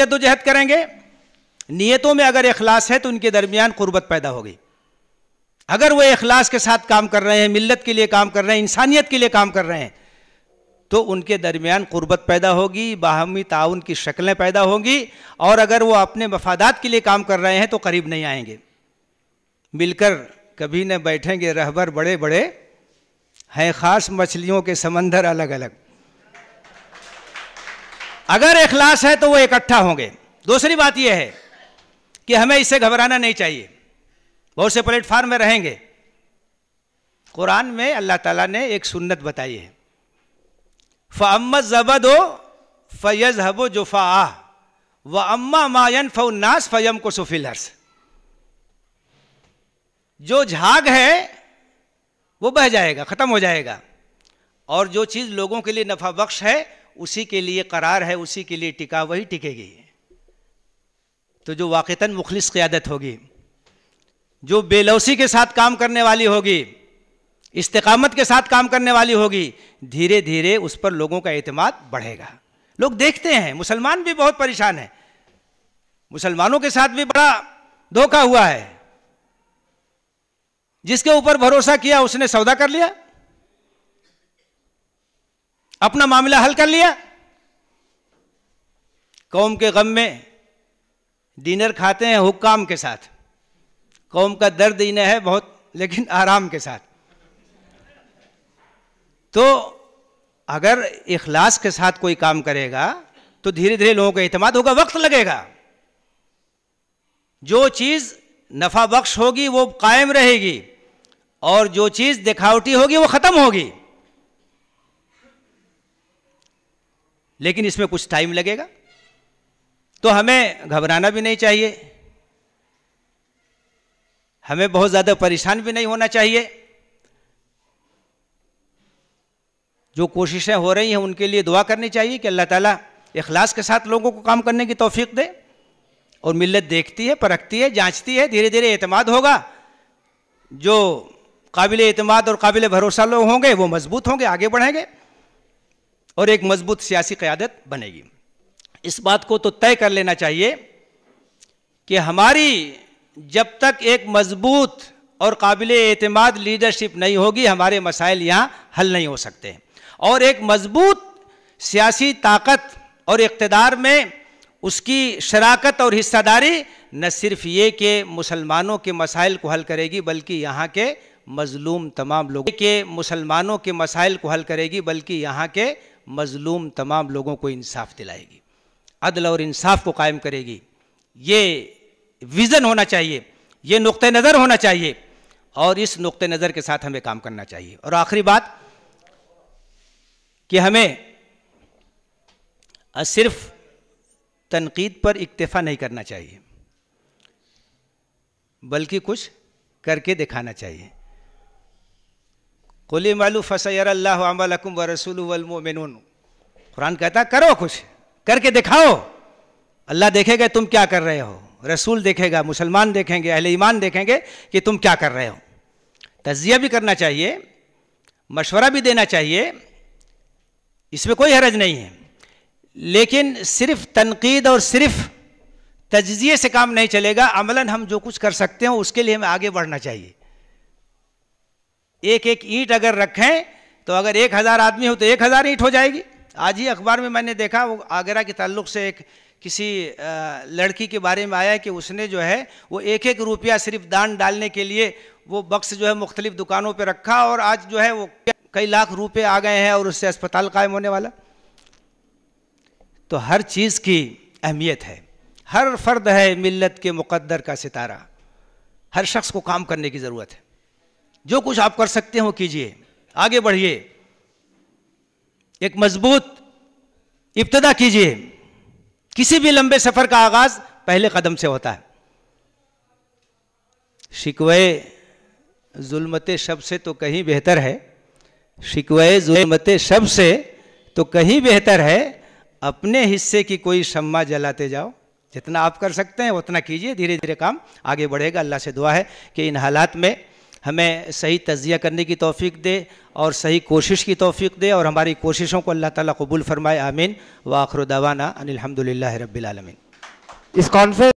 जद्दोजहद करेंगे नीयतों में अगर अखलास है तो उनके दरमियान कुर्बत पैदा होगी अगर वो अखलास के साथ काम कर रहे हैं मिल्लत के लिए काम कर रहे हैं इंसानियत के लिए काम कर रहे हैं तो उनके दरमियान कुर्बत पैदा होगी बाहमी ताउन की शक्लें पैदा होंगी और अगर वो अपने मफादात के लिए काम कर रहे हैं तो करीब नहीं आएंगे मिलकर कभी न बैठेंगे रहबर बड़े बड़े हैं ख़ास मछलियों के समंदर अलग अलग अगर इखलास है तो वो इकट्ठा होंगे दूसरी बात यह है कि हमें इससे घबराना नहीं चाहिए बहुत से प्लेटफार्म में रहेंगे कुरान में अल्लाह ताला ने एक सुन्नत बताई है फ़म्मत जबद हो फैज हबो जुफा व अम्मा मायन फ़नास फ़यम को सुफिल जो झाग है वो बह जाएगा ख़त्म हो जाएगा और जो चीज़ लोगों के लिए नफा बख्श है उसी के लिए करार है उसी के लिए टिका वही टिकेगी तो जो वाक़ता मुखलिस क़्यादत होगी जो बेलौसी के साथ काम करने वाली होगी इस्तकामत के साथ काम करने वाली होगी धीरे धीरे उस पर लोगों का एतमाद बढ़ेगा लोग देखते हैं मुसलमान भी बहुत परेशान है मुसलमानों के साथ भी बड़ा धोखा हुआ है जिसके ऊपर भरोसा किया उसने सौदा कर लिया अपना मामला हल कर लिया कौम के गम में डिनर खाते हैं हुक्काम के साथ कौम का दर्द इन्हें है बहुत लेकिन आराम के साथ तो अगर इखलास के साथ कोई काम करेगा तो धीरे धीरे लोगों का अहतमाद होगा वक्त लगेगा जो चीज़ नफा बख्श होगी वो कायम रहेगी और जो चीज़ दिखावटी होगी वो ख़त्म होगी लेकिन इसमें कुछ टाइम लगेगा तो हमें घबराना भी नहीं चाहिए हमें बहुत ज़्यादा परेशान भी नहीं होना चाहिए जो कोशिशें हो रही हैं उनके लिए दुआ करनी चाहिए कि अल्लाह ताला इखलास के साथ लोगों को काम करने की तोफीक दे और मिल्लत देखती है परखती है जांचती है धीरे धीरे एतमाद होगा जो काबिल एतमाद और काबिल भरोसा लोग होंगे वो मजबूत होंगे आगे बढ़ेंगे और एक मजबूत सियासी क्यादत बनेगी इस बात को तो तय कर लेना चाहिए कि हमारी जब तक एक मजबूत और काबिल एतमाद लीडरशिप नहीं होगी हमारे मसाइल यहाँ हल नहीं हो सकते और एक मजबूत सियासी ताकत और इकतदार में उसकी शराकत और हिस्सादारी न सिर्फ ये कि मुसलमानों के मसाइल को हल करेगी बल्कि यहाँ के मजलूम तमाम लोगों के मुसलमानों के मसाइल को हल करेगी बल्कि यहाँ के मज़लूम तमाम लोगों को इंसाफ दिलाएगी अदल और इंसाफ को कायम करेगी ये विज़न होना चाहिए ये नुक़ नज़र होना चाहिए और इस नुक़ नज़र के साथ हमें काम करना चाहिए और आखिरी बात कि हमें सिर्फ तनकीद पर इक्तफ़ा नहीं करना चाहिए बल्कि कुछ करके दिखाना चाहिए कुली मालू फ़सैर अल्लाह अमलकुम व रसूल वलमोमिन कुरान कहता करो कुछ करके दिखाओ अल्लाह देखेगा तुम क्या कर रहे हो रसूल देखेगा मुसलमान देखेंगे अहले ईमान देखेंगे कि तुम क्या कर रहे हो तजिया भी करना चाहिए मशवरा भी देना चाहिए इसमें कोई हरज नहीं है लेकिन सिर्फ तनकीद और सिर्फ तजिए से काम नहीं चलेगा अमला हम जो कुछ कर सकते हैं उसके लिए हमें आगे बढ़ना चाहिए एक एक ईंट अगर रखें तो अगर एक हज़ार आदमी हो तो एक हज़ार ईंट हो जाएगी आज ही अखबार में मैंने देखा वो आगरा के ताल्लुक से एक किसी लड़की के बारे में आया कि उसने जो है वो एक एक रुपया सिर्फ दान डालने के लिए वो बक्स जो है मुख्तलिफ दुकानों पर रखा और आज जो है वो कई लाख रुपये आ गए हैं और उससे अस्पताल कायम होने वाला तो हर चीज़ की अहमियत है हर फर्द है मिल्लत के मुकद्दर का सितारा हर शख्स को काम करने की ज़रूरत है जो कुछ आप कर सकते हो कीजिए आगे बढ़िए एक मजबूत इब्तदा कीजिए किसी भी लंबे सफर का आगाज पहले कदम से होता है शिकवे जुलमत शब से तो कहीं बेहतर है शिकवे जुलमत शब से तो कहीं बेहतर है अपने हिस्से की कोई शम्मा जलाते जाओ जितना आप कर सकते हैं उतना कीजिए धीरे धीरे काम आगे बढ़ेगा अल्लाह से दुआ है कि इन हालात में हमें सही तजिया करने की तोफ़ी दे और सही कोशिश की तोफ़ी दे और हमारी कोशिशों को अल्लाह ताली कबूल फरमाए आमीन व आखर दवाना अनिलहमदिल्ला रबीआलमिन इस कॉन्फ्रेंस